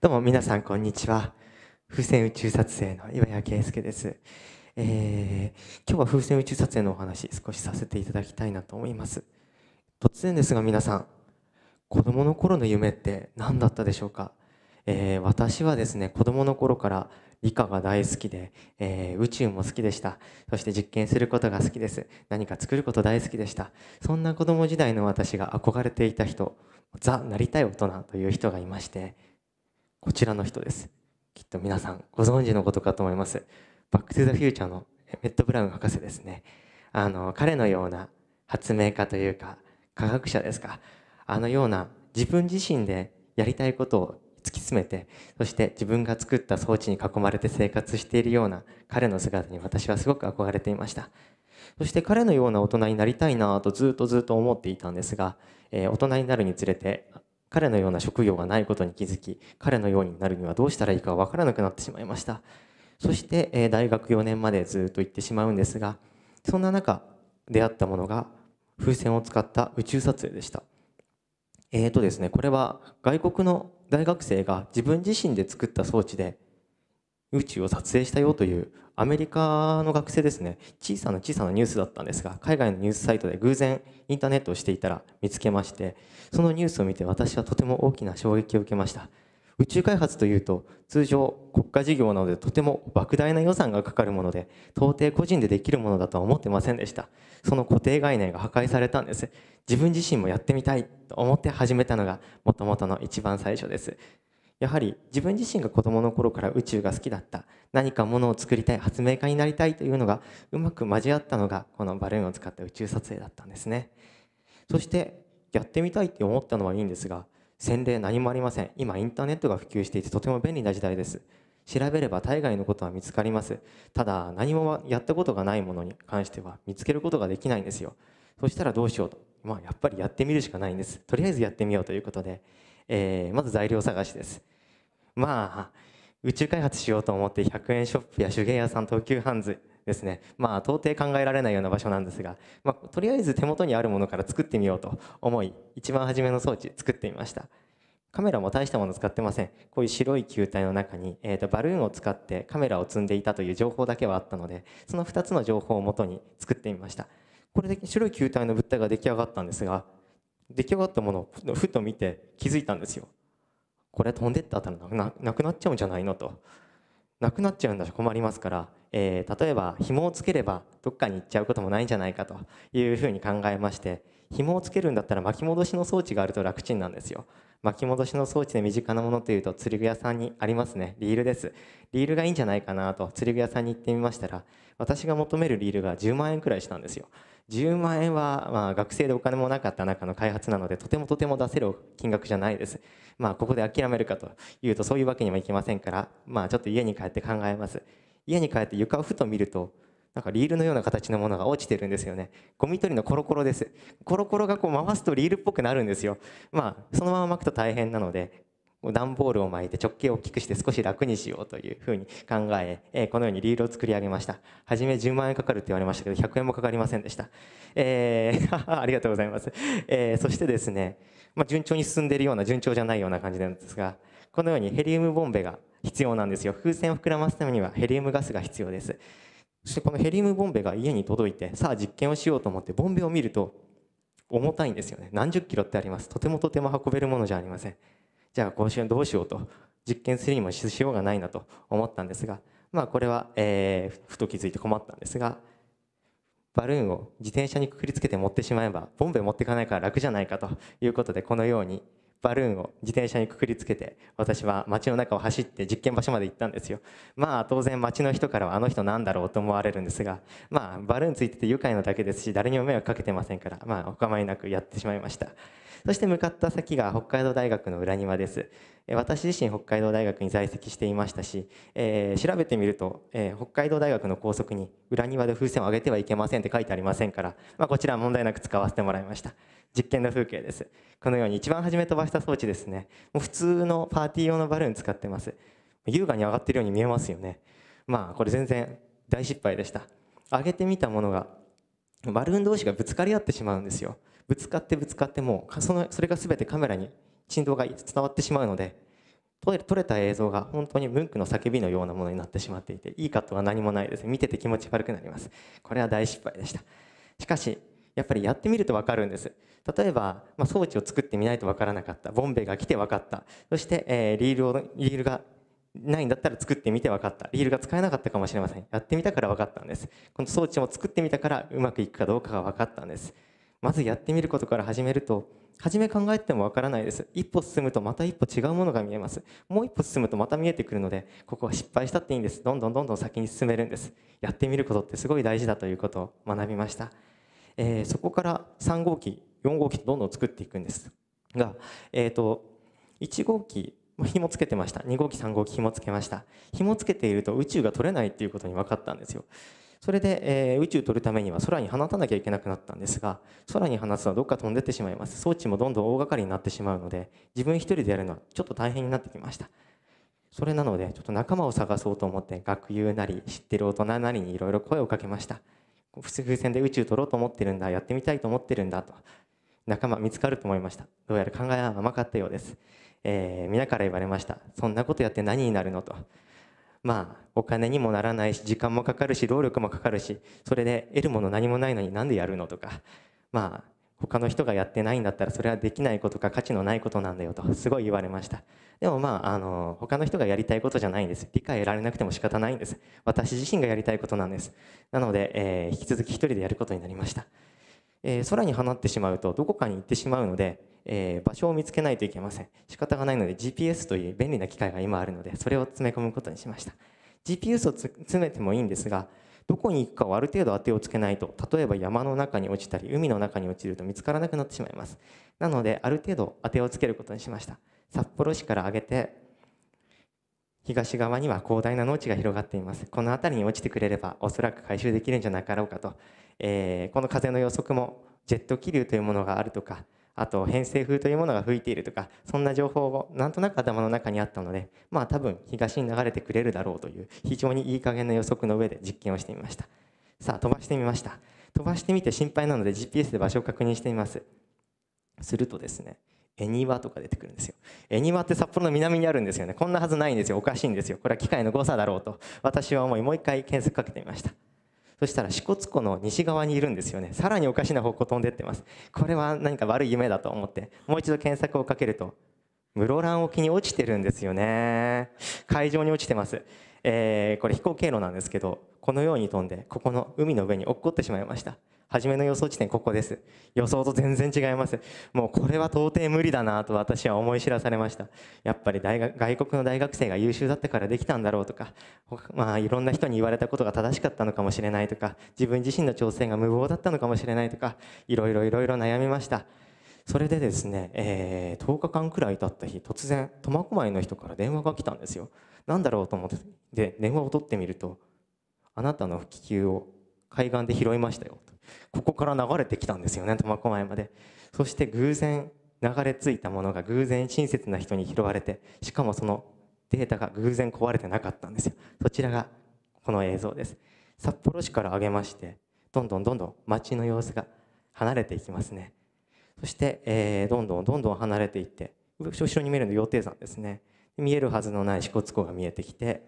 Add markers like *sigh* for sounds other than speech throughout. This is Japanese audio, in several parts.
どうも皆さんこんにちは。風船宇宙撮影の岩谷圭介です。えー、今日は風船宇宙撮影のお話少しさせていただきたいなと思います。突然ですが皆さん、子供の頃の夢って何だったでしょうか、えー、私はですね、子供の頃から理科が大好きで、えー、宇宙も好きでした。そして実験することが好きです。何か作ること大好きでした。そんな子供時代の私が憧れていた人、ザ・なりたい大人という人がいまして、こちらの人です。きっと皆さんご存知のことかと思います。バック・トゥ・ザ・フューチャーのメット・ブラウン博士ですね。あの、彼のような発明家というか、科学者ですか。あのような自分自身でやりたいことを突き詰めて、そして自分が作った装置に囲まれて生活しているような彼の姿に私はすごく憧れていました。そして彼のような大人になりたいなとずっとずっと思っていたんですが、えー、大人になるにつれて彼のような職業がないことに気づき彼のようになるにはどうしたらいいか分からなくなってしまいましたそして、え大学4年までずっと行ってしまうんですがそんな中出会ったものが風船を使った宇宙撮影でしたえーとですねこれは外国の大学生が自分自身で作った装置で宇宙を撮影したよというアメリカの学生ですね小さな小さなニュースだったんですが海外のニュースサイトで偶然インターネットをしていたら見つけましてそのニュースを見て私はとても大きな衝撃を受けました宇宙開発というと通常国家事業なのでとても莫大な予算がかかるもので到底個人でできるものだとは思ってませんでしたその固定概念が破壊されたんです自分自身もやってみたいと思って始めたのがもともとの一番最初ですやはり自分自身が子どもの頃から宇宙が好きだった何かものを作りたい発明家になりたいというのがうまく交わったのがこのバルーンを使った宇宙撮影だったんですねそしてやってみたいって思ったのはいいんですが洗礼何もありません今インターネットが普及していてとても便利な時代です調べれば大概のことは見つかりますただ何もやったことがないものに関しては見つけることができないんですよそしたらどうしようとまあやっぱりやってみるしかないんですとりあえずやってみようということでえー、まず材料探しですまあ宇宙開発しようと思って100円ショップや手芸屋さん東急ハンズですねまあ到底考えられないような場所なんですが、まあ、とりあえず手元にあるものから作ってみようと思い一番初めの装置作ってみましたカメラも大したもの使ってませんこういう白い球体の中に、えー、とバルーンを使ってカメラを積んでいたという情報だけはあったのでその2つの情報をもとに作ってみましたこれで白い球体の物体が出来上がったんですが出来上がったものをふと見て気づいたんですよこれ飛んでったらななくなっちゃうんじゃないのとなくなっちゃうんだし困りますから、えー、例えば紐をつければどっかに行っちゃうこともないんじゃないかというふうに考えまして紐をつけるんだったら巻き戻しの装置があると楽ちんなんですよ巻き戻しの装置で身近なものというと釣り具屋さんにありますねリールですリールがいいんじゃないかなと釣り具屋さんに行ってみましたら私が求めるリールが10万円くらいしたんですよ10万円は、まあ、学生でお金もなかった中の開発なのでとてもとても出せる金額じゃないです、まあ、ここで諦めるかというとそういうわけにもいきませんから、まあ、ちょっと家に帰って考えます家に帰って床をふと見るとなんかリールのような形のものが落ちてるんですよねゴミ取りのコロコロですコロコロがこう回すとリールっぽくなるんですよまあそのまま巻くと大変なので段ボールを巻いて直径を大きくして少し楽にしようというふうに考ええこのようにリールを作り上げました初め10万円かかるって言われましたけど100円もかかりませんでした、えー、*laughs* ありがとうございます、えー、そしてですね、まあ、順調に進んでいるような順調じゃないような感じなんですがこのようにヘリウムボンベが必要なんですよ風船を膨らますためにはヘリウムガスが必要ですそしてこのヘリウムボンベが家に届いてさあ実験をしようと思ってボンベを見ると重たいんですよね何十キロってありますとてもとても運べるものじゃありませんじゃあ今週どうしようと実験するにもしようがないなと思ったんですがまあこれは、えふと気づいて困ったんですがバルーンを自転車にくくりつけて持ってしまえばボンベ持ってかないから楽じゃないかということでこのようにバルーンを自転車にくくりつけて私は街の中を走って実験場所まで行ったんですよまあ当然街の人からはあの人なんだろうと思われるんですがまあバルーンついてて愉快なだけですし誰にも迷惑かけてませんからまあお構いなくやってしまいましたそして向かった先が北海道大学の裏庭です。私自身北海道大学に在籍していましたし、えー、調べてみると、えー、北海道大学の校則に裏庭で風船を上げてはいけませんって書いてありませんから、まあ、こちら問題なく使わせてもらいました実験の風景ですこのように一番初め飛ばした装置ですねもう普通のパーティー用のバルーン使ってます優雅に上がってるように見えますよねまあこれ全然大失敗でした上げてみたものがバルーン同士がぶつかり合ってしまうんですよぶつかってぶつかってもそのそれが全てカメラに振動が伝わってしまうので撮れた映像が本当にムンクの叫びのようなものになってしまっていていいカットは何もないです見てて気持ち悪くなりますこれは大失敗でしたしかしやっぱりやってみると分かるんです例えば、まあ、装置を作ってみないと分からなかったボンベが来て分かったそして、えー、リールをリールがないんだったら作ってみて分かったリールが使えなかったかもしれませんやってみたから分かったんですこの装置も作ってみたからうまくいくかどうかが分かったんですまずやってみることから始めると初め考えてもわからないです一歩進むとまた一歩違うものが見えますもう一歩進むとまた見えてくるのでここは失敗したっていいんですどんどんどんどん先に進めるんですやってみることってすごい大事だということを学びました、えー、そこから3号機4号機とどんどん作っていくんですが、えーと、1号機紐つけてました2号機3号機紐つけました紐つけていると宇宙が取れないっていうことに分かったんですよそれで、え宇宙を撮るためには空に放たなきゃいけなくなったんですが空に放つのはどっか飛んでってしまいます装置もどんどん大掛かりになってしまうので自分一人でやるのはちょっと大変になってきましたそれなのでちょっと仲間を探そうと思って学友なり知ってる大人なりにいろいろ声をかけました風船で宇宙撮ろうと思ってるんだやってみたいと思ってるんだと仲間見つかると思いましたどうやら考えは甘かったようです、えー、皆から言われましたそんなことやって何になるのとまあお金にもならないし時間もかかるし労力もかかるしそれで得るもの何もないのになんでやるのとかまあ他の人がやってないんだったらそれはできないことか価値のないことなんだよとすごい言われましたでもまああの他の人がやりたいことじゃないんです理解得られなくても仕方ないんです私自身がやりたいことなんですなので、えー、引き続き一人でやることになりました、えー、空に放ってしまうとどこかに行ってしまうのでえー、場所を見つけないといけません仕方がないので GPS という便利な機械が今あるのでそれを詰め込むことにしました GPS を詰めてもいいんですがどこに行くかをある程度当てをつけないと例えば山の中に落ちたり海の中に落ちると見つからなくなってしまいますなのである程度当てをつけることにしました札幌市から上げて東側には広大な農地が広がっていますこの辺りに落ちてくれればおそらく回収できるんじゃなかろうかと、えー、この風の予測もジェット気流というものがあるとかあと偏西風というものが吹いているとかそんな情報をなんとなく頭の中にあったのでまあ多分東に流れてくれるだろうという非常にいい加減な予測の上で実験をしてみましたさあ飛ばしてみました飛ばしてみて心配なので GPS で場所を確認してみますするとですね恵庭とか出てくるんですよ恵庭って札幌の南にあるんですよねこんなはずないんですよおかしいんですよこれは機械の誤差だろうと私は思いもう一回検索かけてみましたそしたら支笏湖の西側にいるんですよねさらにおかしな方向飛んでってますこれは何か悪い夢だと思ってもう一度検索をかけると室蘭沖に落ちてるんですよね海上に落ちてます、えー、これ飛行経路なんですけどこのように飛んでここの海の上に落っこってしまいました初めの予想地点ここです予想と全然違いますもうこれは到底無理だなと私は思い知らされましたやっぱり大学外国の大学生が優秀だったからできたんだろうとかまあいろんな人に言われたことが正しかったのかもしれないとか自分自身の挑戦が無謀だったのかもしれないとかいろいろいろいろ悩みましたそれでですね、えー、10日間くらい経った日突然苫小牧の人から電話が来たんですよ何だろうと思ってで電話を取ってみると「あなたの気球を海岸で拾いましたよ」ここから流れてきたんですよね苫小牧までそして偶然流れ着いたものが偶然親切な人に拾われてしかもそのデータが偶然壊れてなかったんですよそちらがこの映像です札幌市から上げましてどんどんどんどん街の様子が離れていきますねそして、えー、どんどんどんどん離れていって後ろに見えるの羊蹄山ですね見えるはずのない支笏湖が見えてきて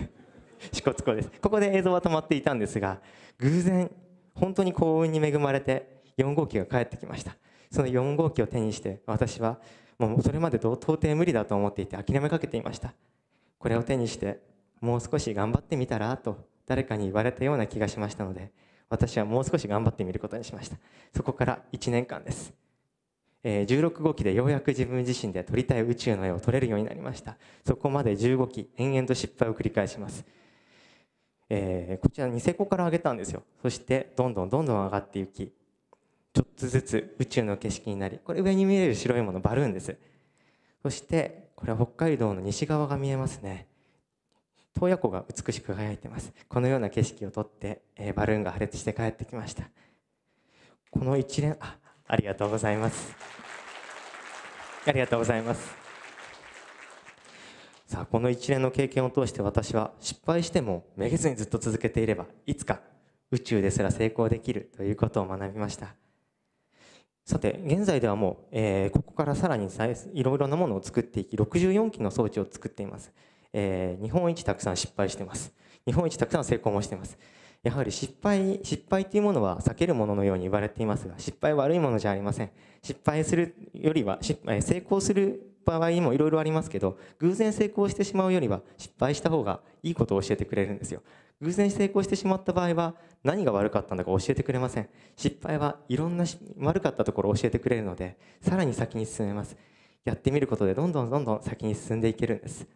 *laughs* 支笏湖ですここで映像は止まっていたんですが偶然本当に幸運に恵まれて4号機が帰ってきましたその4号機を手にして私はもうそれまで到底無理だと思っていて諦めかけていましたこれを手にしてもう少し頑張ってみたらと誰かに言われたような気がしましたので私はもう少し頑張ってみることにしましたそこから1年間です、えー、16号機でようやく自分自身で撮りたい宇宙の絵を撮れるようになりましたそこまで15機延々と失敗を繰り返します、えー、こちらニセコから上げたんですよそしてどんどんどんどん上がっていきちょっとずつ宇宙の景色になりこれ上に見える白いものバルーンですそしてこれは北海道の西側が見えますね洞爺湖が美しく輝いてますこのような景色をとって、えー、バルーンが破裂して帰ってきましたこの一連あありがとうございますありがとうございますさあこの一連の経験を通して私は失敗してもめげずにずっと続けていればいつか宇宙ですら成功できるということを学びましたさて現在ではもう、えー、ここからさらにいろいろなものを作っていき64機の装置を作っていますえー、日本一たくさん失敗してます。日本一たくさん成功もしてます。やはり失敗、失敗というものは避けるもののように言われていますが、失敗は悪いものじゃありません。失敗するよりは、成功する場合もいろいろありますけど、偶然成功してしまうよりは、失敗した方がいいことを教えてくれるんですよ。偶然成功してしまった場合は、何が悪かったんだか教えてくれません。失敗はいろんな悪かったところを教えてくれるので、さらに先に進めます。やってみることで、どんどんどんどん先に進んでいけるんです。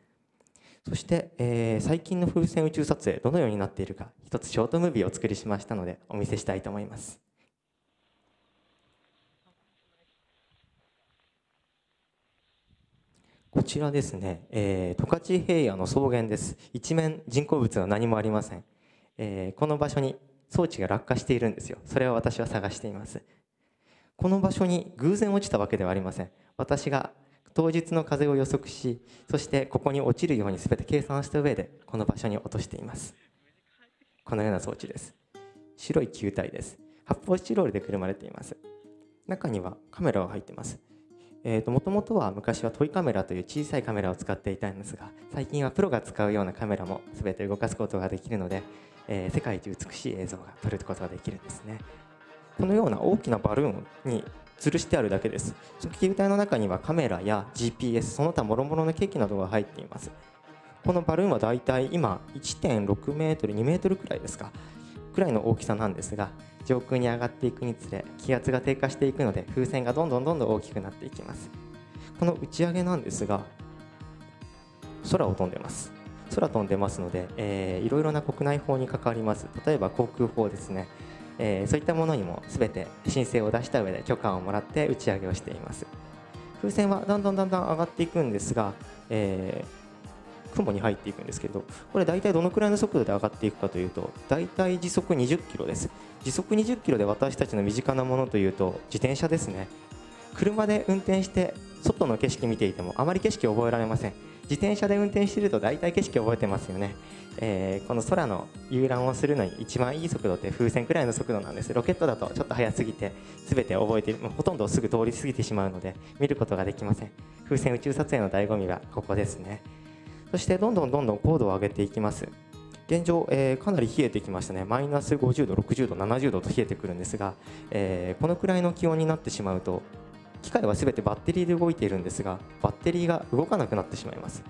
そして、えー、最近の風船宇宙撮影どのようになっているか一つショートムービーを作りしましたのでお見せしたいと思います。こちらですね、えー、十勝平野の草原です。一面人工物は何もありません、えー、この場所に装置が落下しているんですよ。それは私は探しています。この場所に偶然落ちたわけではありません。私が当日の風を予測しそしてここに落ちるように全て計算した上でこの場所に落としていますこのような装置です白い球体です発泡スチロールでくるまれています中にはカメラが入ってますえーと、ともとは昔はトイカメラという小さいカメラを使っていたんですが最近はプロが使うようなカメラも全て動かすことができるので、えー、世界一美しい映像が撮ることができるんですねこのような大きなバルーンに吊るしてあるだけです初期体の中にはカメラや GPS その他諸々の機器などが入っていますこのバルーンはだいたい今1.6メートル2メートルくらいですかくらいの大きさなんですが上空に上がっていくにつれ気圧が低下していくので風船がどんどんどんどん大きくなっていきますこの打ち上げなんですが空を飛んでます空飛んでますので、えー、いろいろな国内法に関わります例えば航空法ですねえー、そういったものにも全て申請を出した上で許可をもらって打ち上げをしています風船はだんだんだんだん上がっていくんですが、えー、雲に入っていくんですけどこれ大体どのくらいの速度で上がっていくかというと大体時速20キロです時速20キロで私たちの身近なものというと自転車ですね車で運転して外の景色見ていてもあまり景色を覚えられません自転車で運転してると大体景色覚えてますよね、えー、この空の遊覧をするのに一番いい速度って風船くらいの速度なんですロケットだとちょっと速すぎて全て覚えてほとんどすぐ通り過ぎてしまうので見ることができません風船宇宙撮影の醍醐味はここですねそしてどんどんどんどん高度を上げていきます現状、えー、かなり冷えてきましたねマイナス50度60度70度と冷えてくるんですが、えー、このくらいの気温になってしまうと機械は全てバッテリーで動いているんですがバッテリーが動かなくなってしまいます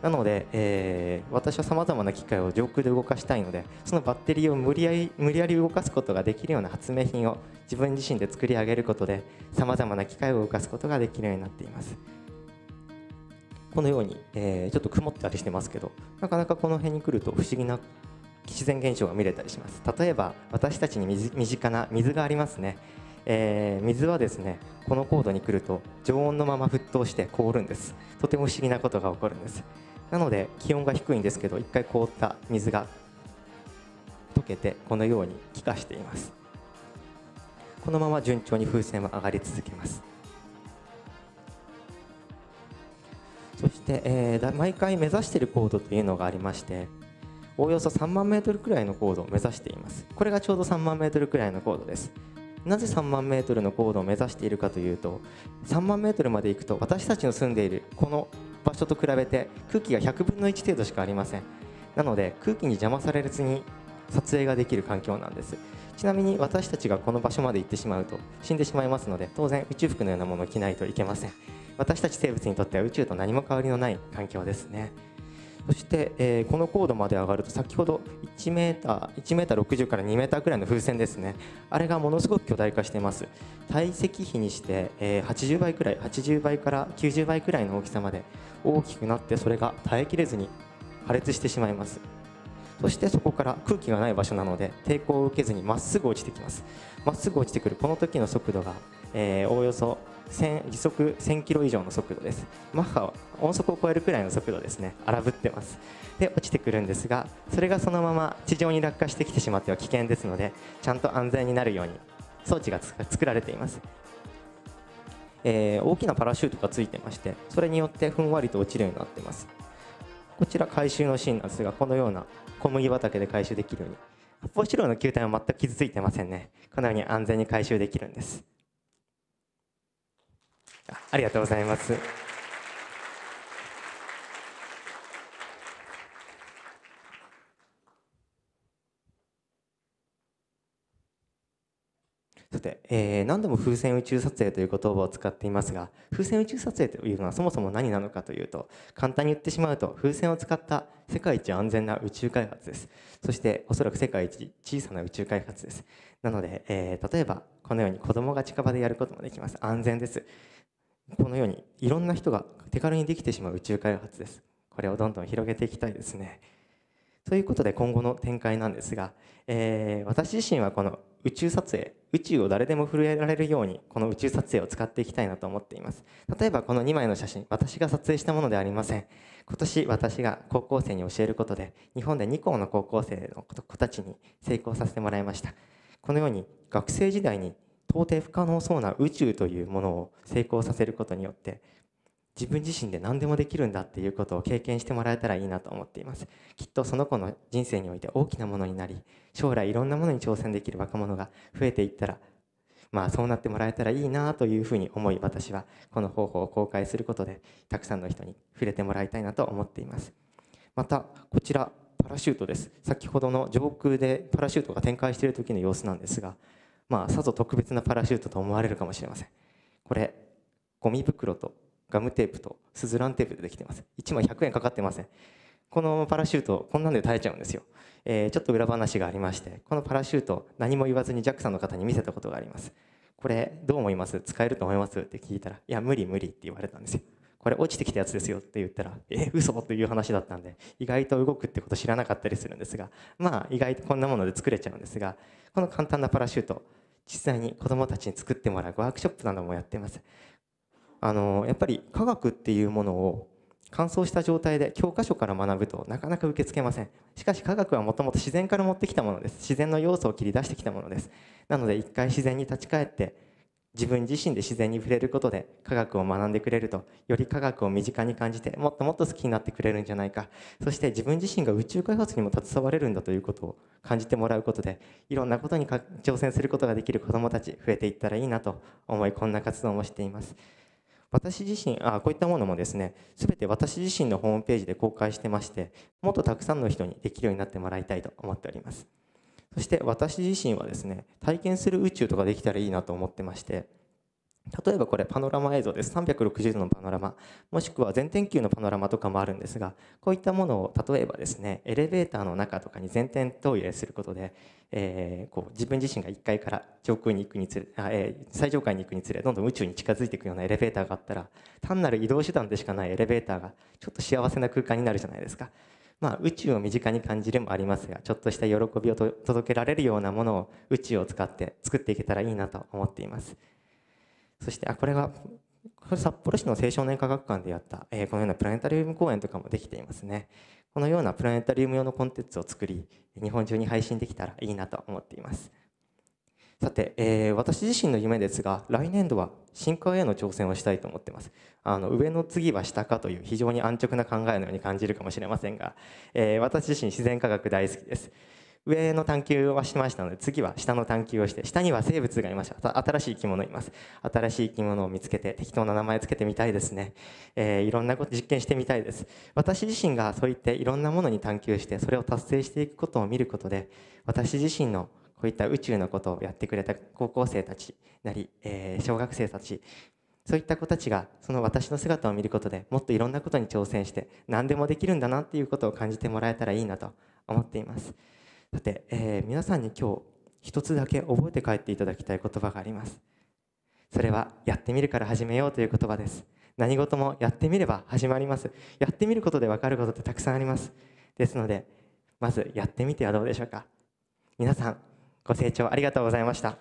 なので、えー、私はさまざまな機械を上空で動かしたいのでそのバッテリーを無理やり無理やり動かすことができるような発明品を自分自身で作り上げることでさまざまな機械を動かすことができるようになっていますこのように、えー、ちょっと曇ったりしてますけどなかなかこの辺に来ると不思議な自然現象が見れたりします例えば私たちに身近な水がありますねえー、水はですねこの高度に来ると常温のまま沸騰して凍るんですとても不思議なことが起こるんですなので気温が低いんですけど一回凍った水が溶けてこのように気化していますこのまま順調に風船は上がり続けますそして、えー、毎回目指している高度というのがありましておおよそ3万メートルくらいの高度を目指していますこれがちょうど3万メートルくらいの高度ですなぜ3万メートルの高度を目指しているかというと3万メートルまで行くと私たちの住んでいるこの場所と比べて空気が100分の1程度しかありませんなので空気に邪魔されずに撮影ができる環境なんですちなみに私たちがこの場所まで行ってしまうと死んでしまいますので当然宇宙服のようなものを着ないといけません私たち生物にとっては宇宙と何も変わりのない環境ですねそして、えー、この高度まで上がると先ほど 1m, 1m60 から 2m くらいの風船ですねあれがものすごく巨大化しています体積比にして、えー、80倍くらい80倍から90倍くらいの大きさまで大きくなってそれが耐えきれずに破裂してしまいますそしてそこから空気がない場所なので抵抗を受けずにまっすぐ落ちてきますまっすぐ落ちてくるこの時の速度が、えー、おおよそ時速1000キロ以上の速度ですマッハ音速を超えるくらいの速度ですね荒ぶってますで落ちてくるんですがそれがそのまま地上に落下してきてしまっては危険ですのでちゃんと安全になるように装置が作られていますえー、大きなパラシュートがついてましてそれによってふんわりと落ちるようになってますこちら回収のシーンなんですがこのような小麦畑で回収できるように発泡スチロールの球体は全く傷ついてませんねこのように安全に回収できるんですありがとうございます。さて、えー、何度も風船宇宙撮影という言葉を使っていますが風船宇宙撮影というのはそもそも何なのかというと簡単に言ってしまうと風船を使った世界一安全な宇宙開発ですそしておそらく世界一小さな宇宙開発ですなので、えー、例えばこのように子供が近場でやることもできます安全ですこのようにいろんな人が手軽にできてしまう宇宙開発ですこれをどんどん広げていきたいですねということで今後の展開なんですが、えー、私自身はこの宇宙撮影宇宙を誰でも震えられるようにこの宇宙撮影を使っていきたいなと思っています例えばこの2枚の写真私が撮影したものではありません今年私が高校生に教えることで日本で2校の高校生の子たちに成功させてもらいましたこのように学生時代に到底不可能そうな宇宙というものを成功させることによって自分自身で何でもできるんだっていうことを経験してもらえたらいいなと思っていますきっとその子の人生において大きなものになり将来いろんなものに挑戦できる若者が増えていったらまあそうなってもらえたらいいなというふうに思い私はこの方法を公開することでたくさんの人に触れてもらいたいなと思っていますまたこちらパラシュートです先ほどの上空でパラシュートが展開している時の様子なんですがまあ、さぞ特別なパラシュートと思われるかもしれませんこれゴミ袋とガムテープとスズランテープでできてます1枚100円かかってませんこのパラシュートこんなんで耐えちゃうんですよ、えー、ちょっと裏話がありましてこのパラシュート何も言わずに JAXA の方に見せたことがありますこれどう思います使えると思いますって聞いたらいや無理無理って言われたんですよこれ落ちてきたやつですよって言ったらえ嘘という話だったんで意外と動くってこと知らなかったりするんですがまあ意外とこんなもので作れちゃうんですがこの簡単なパラシュート実際に子どもたちに作ってもらうワークショップなどもやってますあのやっぱり科学っていうものを乾燥した状態で教科書から学ぶとなかなか受け付けませんしかし科学はもともと自然から持ってきたものです自然の要素を切り出してきたものですなので一回自然に立ち返って自分自身で自然に触れることで科学を学んでくれるとより科学を身近に感じてもっともっと好きになってくれるんじゃないかそして自分自身が宇宙開発にも携われるんだということを感じてもらうことでいろんなことに挑戦することができる子どもたち増えていったらいいなと思いこんな活動もしています。私自身あこういったものもですね全て私自身のホームページで公開してましてもっとたくさんの人にできるようになってもらいたいと思っております。そして私自身はですね体験する宇宙とかできたらいいなと思ってまして例えばこれパノラマ映像です360度のパノラマもしくは全天球のパノラマとかもあるんですがこういったものを例えばですねエレベーターの中とかに全天投影することで、えー、こう自分自身が1階から上空に行くにつれあ、えー、最上階に行くにつれどんどん宇宙に近づいていくようなエレベーターがあったら単なる移動手段でしかないエレベーターがちょっと幸せな空間になるじゃないですかまあ、宇宙を身近に感じるもありますがちょっとした喜びを届けられるようなものを宇宙を使って作っていけたらいいなと思っていますそしてあこれがこれ札幌市の青少年科学館でやった、えー、このようなプラネタリウム公演とかもできていますねこのようなプラネタリウム用のコンテンツを作り日本中に配信できたらいいなと思っていますさて、えー、私自身の夢ですが来年度は進化への挑戦をしたいと思ってますあの上の次は下かという非常に安直な考えのように感じるかもしれませんが、えー、私自身自然科学大好きです上の探求はしましたので次は下の探求をして下には生物がいました新しい生き物います新しい生き物を見つけて適当な名前つけてみたいですね、えー、いろんなこと実験してみたいです私自身がそういっていろんなものに探求してそれを達成していくことを見ることで私自身のこういった宇宙のことをやってくれた高校生たちなり、えー、小学生たちそういった子たちがその私の姿を見ることでもっといろんなことに挑戦して何でもできるんだなっていうことを感じてもらえたらいいなと思っていますさて、えー、皆さんに今日一つだけ覚えて帰っていただきたい言葉がありますそれはやってみるから始めようという言葉です何事もやってみれば始まりますやってみることで分かることってたくさんありますですのでまずやってみてはどうでしょうか皆さんご清聴ありがとうございました。